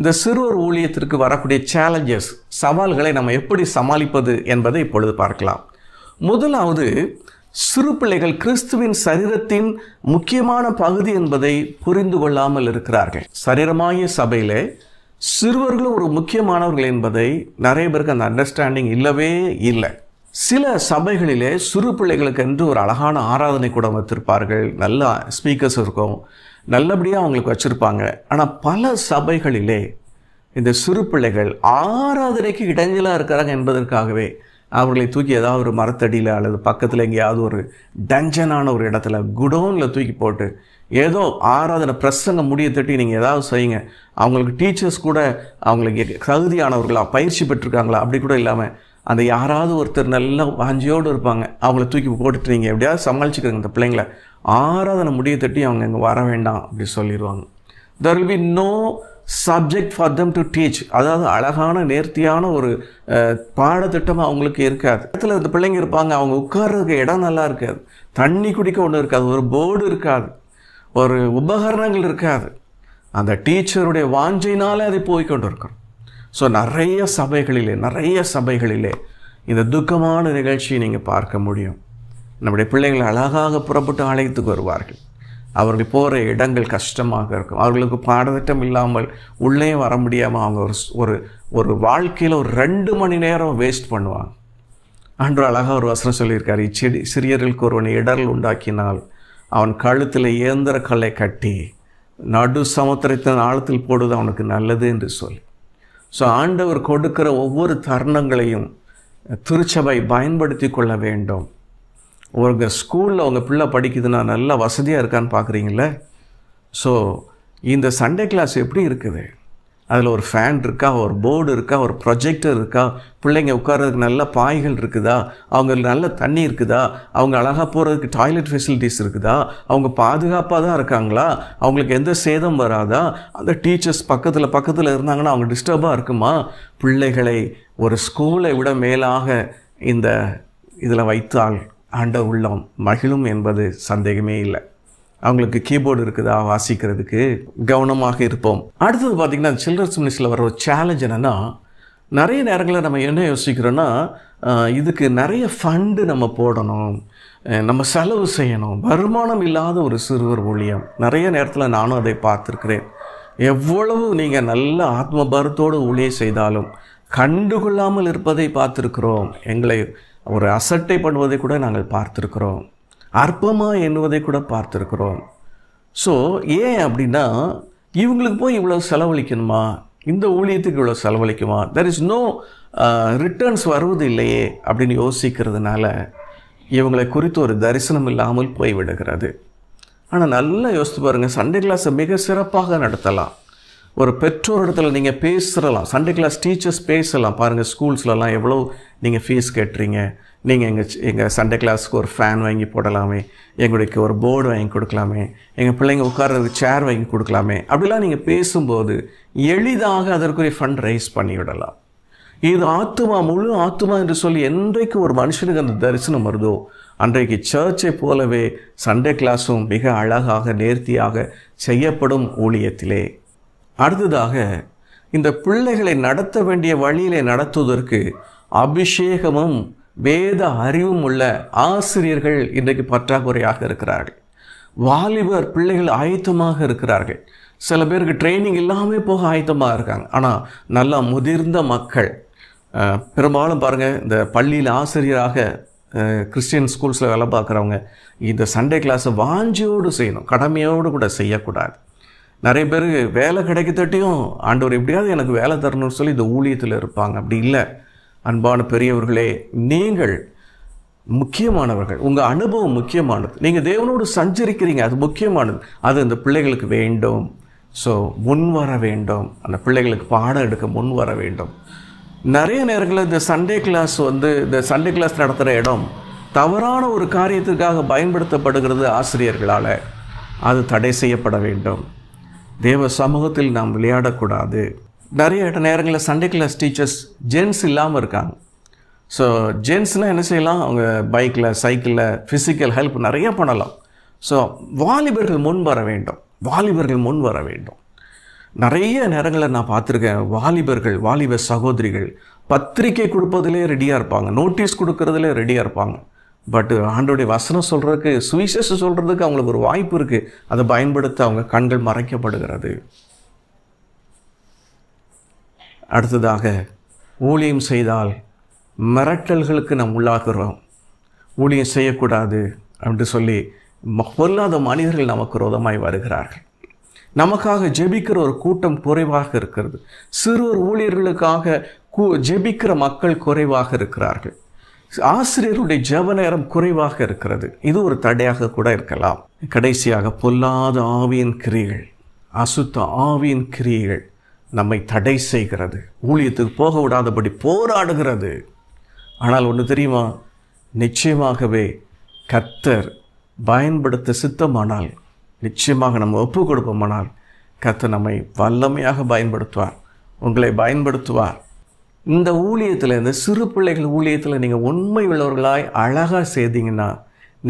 இந்த சிறுவர் ஊழியத்திற்கு வரக்கூடிய சேலஞ்சஸ் சவால்களை நம்ம எப்படி சமாளிப்பது என்பதை இப்பொழுது பார்க்கலாம் முதலாவது சிறு பிள்ளைகள் கிறிஸ்துவின் சரீரத்தின் முக்கியமான பகுதி என்பதை புரிந்து கொள்ளாமல் இருக்கிறார்கள் சரீரமாகிய சபையிலே சிறுவர்களும் ஒரு முக்கியமானவர்கள் என்பதை நிறைய பேருக்கு அந்த அண்டர்ஸ்டாண்டிங் இல்லவே இல்லை சில சபைகளிலே சிறு பிள்ளைகளுக்கு என்று ஒரு அழகான ஆராதனை கூட வைத்திருப்பார்கள் நல்லா ஸ்பீக்கர்ஸ் இருக்கும் நல்லபடியாக அவங்களுக்கு வச்சுருப்பாங்க ஆனால் பல சபைகளிலே இந்த சிறு பிள்ளைகள் ஆராதனைக்கு இடைஞ்சலாக இருக்கிறாங்க என்பதற்காகவே அவர்களை தூக்கி ஏதாவது ஒரு மரத்தடியில் அல்லது பக்கத்தில் எங்கேயாவது ஒரு டஞ்சனான ஒரு இடத்துல குடோனில் தூக்கி போட்டு ஏதோ ஆராதனை பிரசங்க முடிய தட்டி நீங்கள் ஏதாவது செய்யுங்க அவங்களுக்கு டீச்சர்ஸ் கூட அவங்களுக்கு தகுதியானவர்களா பயிற்சி பெற்றிருக்காங்களா அப்படி கூட இல்லாமல் அந்த யாராவது ஒருத்தர் நல்லா வாஞ்சியோடு இருப்பாங்க அவங்கள தூக்கி போட்டுட்டு நீங்கள் எப்படியாவது சமாளிச்சுக்கிறங்க இந்த பிள்ளைங்களை ஆறாவது அந்த முடியை தட்டி அவங்க இங்கே வர வேண்டாம் அப்படி சொல்லிடுவாங்க there will be no subject for them to teach அதாவது அழகான நேர்த்தியான ஒரு பாடத்திட்டம் அவங்களுக்கு இருக்காது இடத்துல இந்த பிள்ளைங்க இருப்பாங்க அவங்க உட்கார்றதுக்கு இடம் நல்லா இருக்காது தண்ணி குடிக்க ஒன்று இருக்காது ஒரு போர்டு இருக்காது ஒரு உபகரணங்கள் இருக்காது அந்த டீச்சருடைய வாஞ்சினாலே அதை போய் கொண்டு இருக்கிறோம் ஸோ நிறைய சபைகளிலே நிறைய சபைகளிலே இந்த துக்கமான நிகழ்ச்சியை நீங்கள் பார்க்க முடியும் நம்முடைய பிள்ளைகள் அழகாக புறப்பட்டு அழைத்துக்கு வருவார்கள் அவர்கள் போகிற இடங்கள் கஷ்டமாக இருக்கும் அவர்களுக்கு பாடத்திட்டம் இல்லாமல் உள்ளே வர முடியாமல் அவங்க ஒரு ஒரு ஒரு வாழ்க்கையில் ஒரு ரெண்டு மணி நேரம் வேஸ்ட் பண்ணுவாங்க அன்று அழகாக ஒரு வசனம் சொல்லியிருக்கார் இச்செடி சிறியர்களுக்கு ஒருவன் இடரல் உண்டாக்கினால் அவன் கழுத்தில் இயந்திர கல்லை கட்டி நடு சமுத்திரத்தின் ஆழத்தில் போடுவது அவனுக்கு நல்லது என்று சொல்லி ஸோ ஆண்டவர் கொடுக்கிற ஒவ்வொரு தருணங்களையும் திருச்சபை பயன்படுத்தி கொள்ள வேண்டும் ஒரு ஸ்கூலில் உங்கள் பிள்ளை படிக்குதுன்னா நல்லா வசதியாக இருக்கான்னு பார்க்குறீங்களே ஸோ இந்த சண்டே கிளாஸ் எப்படி இருக்குது அதில் ஒரு ஃபேன் இருக்கா ஒரு போர்டு இருக்கா ஒரு ப்ரொஜெக்டர் இருக்கா பிள்ளைங்க உட்கார்றதுக்கு நல்ல பாய்கள் இருக்குதா அவங்க நல்ல தண்ணி இருக்குதா அவங்க அழகாக போகிறதுக்கு டாய்லெட் ஃபெசிலிட்டிஸ் இருக்குதா அவங்க பாதுகாப்பாக தான் இருக்காங்களா அவங்களுக்கு எந்த சேதம் வராதா அந்த டீச்சர்ஸ் பக்கத்தில் பக்கத்தில் இருந்தாங்கன்னா அவங்க டிஸ்டர்பாக இருக்குமா பிள்ளைகளை ஒரு ஸ்கூலை விட மேலாக இந்த இதில் வைத்தால் ஆண்ட உள்ளம் மகிழும் என்பது சந்தேகமே இல்லை அவங்களுக்கு கீபோர்டு இருக்குதா வாசிக்கிறதுக்கு கவனமாக இருப்போம் அடுத்தது பார்த்திங்கன்னா சில்ட்ரன்ஸ் மினிஸ்டில் வர ஒரு சேலஞ்ச் என்னென்னா நிறைய நேரங்களில் நம்ம என்ன யோசிக்கிறோன்னா இதுக்கு நிறைய ஃபண்டு நம்ம போடணும் நம்ம செலவு செய்யணும் வருமானம் இல்லாத ஒரு சிறுவர் ஊழியம் நிறைய நேரத்தில் நானும் அதை பார்த்துருக்கிறேன் எவ்வளவு நீங்கள் நல்ல ஆத்மபாரத்தோடு ஊழிய செய்தாலும் கண்டுகொள்ளாமல் இருப்பதை பார்த்துருக்குறோம் எங்களை ஒரு அசட்டை பண்ணுவதை கூட நாங்கள் பார்த்துருக்குறோம் அற்பமாக என்பதை கூட பார்த்துருக்குறோம் ஸோ ஏன் அப்படின்னா இவங்களுக்கு போய் இவ்வளோ செலவழிக்கணுமா இந்த ஊழியத்துக்கு இவ்வளோ செலவழிக்குமா தெர் இஸ் நோ ரிட்டர்ன்ஸ் வருவது இல்லையே அப்படின்னு யோசிக்கிறதுனால இவங்களை குறித்து ஒரு தரிசனம் இல்லாமல் போய்விடுகிறது ஆனால் நல்லா யோசித்து பாருங்கள் சண்டே கிளாஸை மிக சிறப்பாக நடத்தலாம் ஒரு பெற்றோர் இடத்துல நீங்கள் பேசுகிறலாம் சண்டே கிளாஸ் டீச்சர்ஸ் பேசலாம் பாருங்கள் ஸ்கூல்ஸ்லலாம் எவ்வளோ நீங்கள் ஃபீஸ் கட்டுறீங்க நீங்கள் எங்கள் எங்கள் சண்டே கிளாஸ்க்கு ஒரு ஃபேன் வாங்கி போடலாமே எங்களுக்கு ஒரு போர்டு வாங்கி கொடுக்கலாமே எங்கள் பிள்ளைங்க உட்கார்றதுக்கு சேர் வாங்கி கொடுக்கலாமே அப்படிலாம் நீங்கள் பேசும்போது எளிதாக அதற்குரிய ஃபண்ட் ரைஸ் பண்ணிவிடலாம் இது ஆத்துமா முழு ஆத்துமா என்று சொல்லி என்றைக்கு ஒரு மனுஷனுக்கு அந்த தரிசனம் வருதோ அன்றைக்கு சர்ச்சை போலவே சண்டே கிளாஸும் மிக அழகாக நேர்த்தியாக செய்யப்படும் ஊழியத்திலே அடுத்ததாக இந்த பிள்ளைகளை நடத்த வேண்டிய வழியிலே நடத்துவதற்கு அபிஷேகமும் வேத அறிவும் உள்ள ஆசிரியர்கள் இன்றைக்கு பற்றாக்குறையாக இருக்கிறார்கள் வாலிபர் பிள்ளைகள் ஆயத்தமாக இருக்கிறார்கள் சில பேருக்கு ட்ரைனிங் இல்லாமல் போக ஆயத்தமாக இருக்காங்க ஆனால் நல்லா முதிர்ந்த மக்கள் பெரும்பாலும் பாருங்கள் இந்த பள்ளியில் ஆசிரியராக கிறிஸ்டியன் ஸ்கூல்ஸில் வேலை பார்க்குறவங்க இந்த சண்டே கிளாஸை வாஞ்சியோடு செய்யணும் கடமையோடு கூட செய்யக்கூடாது நிறைய பேர் வேலை கிடைக்கத்தட்டையும் ஆண்டவர் எப்படியாவது எனக்கு வேலை தரணும்னு சொல்லி இந்த ஊழியத்தில் இருப்பாங்க அப்படி இல்லை அன்பான பெரியவர்களே நீங்கள் முக்கியமானவர்கள் உங்கள் அனுபவம் முக்கியமானது நீங்கள் தேவனோடு சஞ்சரிக்கிறீங்க அது முக்கியமானது அது அந்த பிள்ளைகளுக்கு வேண்டும் ஸோ முன் வர வேண்டும் அந்த பிள்ளைகளுக்கு பாடம் எடுக்க முன் வர வேண்டும் நிறைய நேரங்களில் இந்த சண்டே கிளாஸ் வந்து இந்த சண்டே கிளாஸ் நடத்துகிற இடம் தவறான ஒரு காரியத்திற்காக பயன்படுத்தப்படுகிறது ஆசிரியர்களால் அது தடை செய்யப்பட வேண்டும் தேவ சமூகத்தில் நாம் விளையாடக்கூடாது நிறைய நேரங்களில் சண்டே கிளாஸ் டீச்சர்ஸ் ஜென்ஸ் இல்லாமல் இருக்காங்க ஸோ ஜென்ஸ்னால் என்ன செய்யலாம் அவங்க பைக்கில் சைக்கிளில் ஃபிசிக்கல் ஹெல்ப் நிறைய பண்ணலாம் ஸோ வாலிபர்கள் முன் வர வேண்டும் வாலிபர்கள் முன் வர வேண்டும் நிறைய நேரங்களில் நான் பார்த்துருக்கேன் வாலிபர்கள் வாலிப சகோதரிகள் பத்திரிக்கை கொடுப்பதிலே ரெடியாக இருப்பாங்க நோட்டீஸ் கொடுக்கறதுலே ரெடியாக இருப்பாங்க பட் ஆண்டோடைய வசனம் சொல்கிறதுக்கு சுவிசேஷம் சொல்கிறதுக்கு அவங்களுக்கு ஒரு வாய்ப்பு இருக்குது அதை பயன்படுத்த அவங்க கண்கள் மறைக்கப்படுகிறது அடுத்ததாக ஊழியம் செய்தால் மிரட்டல்களுக்கு நாம் உள்ளாகிறோம் ஊழியம் செய்யக்கூடாது அப்படின்னு சொல்லி பொல்லாத மனிதர்கள் நமக்கு ரோதமாய் வருகிறார்கள் நமக்காக ஜெபிக்கிற ஒரு கூட்டம் குறைவாக இருக்கிறது சிறுவர் ஊழியர்களுக்காக கூ ஜெபிக்கிற மக்கள் குறைவாக இருக்கிறார்கள் ஆசிரியருடைய ஜெப நேரம் குறைவாக இருக்கிறது இது ஒரு தடையாக கூட இருக்கலாம் கடைசியாக பொல்லாத ஆவியின் கிரிகள் அசுத்த ஆவியின் கிரியைகள் நம்மை தடை செய்கிறது ஊழியத்துக்கு போக விடாதபடி போராடுகிறது ஆனால் ஒன்று தெரியுமா நிச்சயமாகவே கத்தர் பயன்படுத்த சித்தமானால் நிச்சயமாக நம்ம ஒப்பு கொடுப்போமானால் கத்தர் நம்மை வல்லமையாக பயன்படுத்துவார் உங்களை பயன்படுத்துவார் இந்த ஊழியத்தில் இந்த சிறு பிள்ளைகள் ஊழியத்தில் நீங்கள் உண்மை உள்ளவர்களாய் அழகாக செய்தீங்கன்னா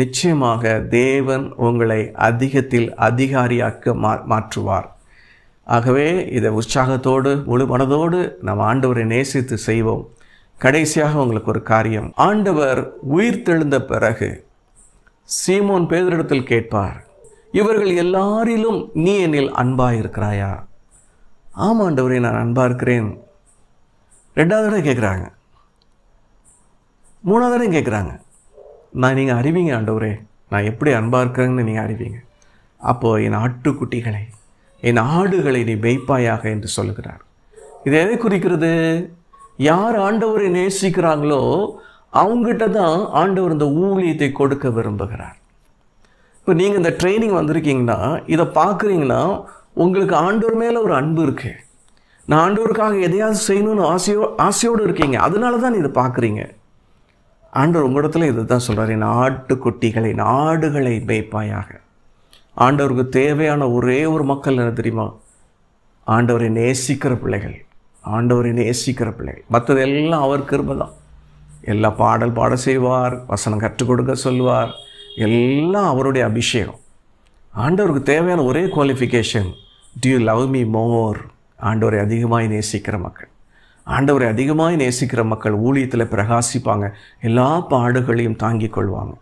நிச்சயமாக தேவன் உங்களை அதிகத்தில் அதிகாரியாக்க மா மாற்றுவார் ஆகவே இதை உற்சாகத்தோடு முழு மனதோடு நம்ம ஆண்டவரை நேசித்து செய்வோம் கடைசியாக உங்களுக்கு ஒரு காரியம் ஆண்டவர் உயிர் தெழுந்த பிறகு சீமோன் பேதரிடத்தில் கேட்பார் இவர்கள் எல்லாரிலும் நீ என்னில் அன்பாக இருக்கிறாயா ஆமாண்டவரை நான் அன்பாக இருக்கிறேன் ரெண்டாவது தடவை கேட்குறாங்க மூணாவது தடவை கேட்குறாங்க நான் நீங்கள் அறிவீங்க ஆண்டவரே நான் எப்படி அன்பாக இருக்கிறேன்னு நீங்கள் அறிவிங்க அப்போது என் ஆட்டுக்குட்டிகளை என் ஆடுகளை நீ மெய்ப்பாயாக என்று சொல்கிறார் இது எதை குறிக்கிறது யார் ஆண்டவரை நேசிக்கிறாங்களோ அவங்ககிட்ட தான் ஆண்டவர் இந்த ஊழியத்தை கொடுக்க விரும்புகிறார் இப்போ நீங்கள் இந்த ட்ரைனிங் வந்திருக்கீங்கன்னா இதை பார்க்குறீங்கன்னா உங்களுக்கு ஆண்டவர் மேலே ஒரு அன்பு இருக்குது நான் ஆண்டவருக்காக எதையாவது செய்யணும்னு ஆசையோ ஆசையோடு இருக்கீங்க அதனால தான் இதை பார்க்குறீங்க ஆண்டவர் உங்களிடத்துல இதை தான் சொல்கிறார் என் ஆட்டுக்குட்டிகளை நாடுகளை மேய்ப்பாயாக ஆண்டவருக்கு தேவையான ஒரே ஒரு மக்கள் என்ன தெரியுமா ஆண்டவரை நேசிக்கிற பிள்ளைகள் ஆண்டவரை நேசிக்கிற பிள்ளைகள் மற்றது எல்லாம் அவர் கிருபை தான் எல்லா பாடல் பாட செய்வார் வசனம் கற்றுக் கொடுக்க சொல்வார் எல்லாம் அவருடைய அபிஷேகம் ஆண்டவருக்கு தேவையான ஒரே qualification do you love me more ஆண்டவரை அதிகமாக நேசிக்கிற மக்கள் ஆண்டவரை அதிகமாக நேசிக்கிற மக்கள் ஊழியத்தில் பிரகாசிப்பாங்க எல்லா பாடுகளையும் தாங்கிக் கொள்வாங்க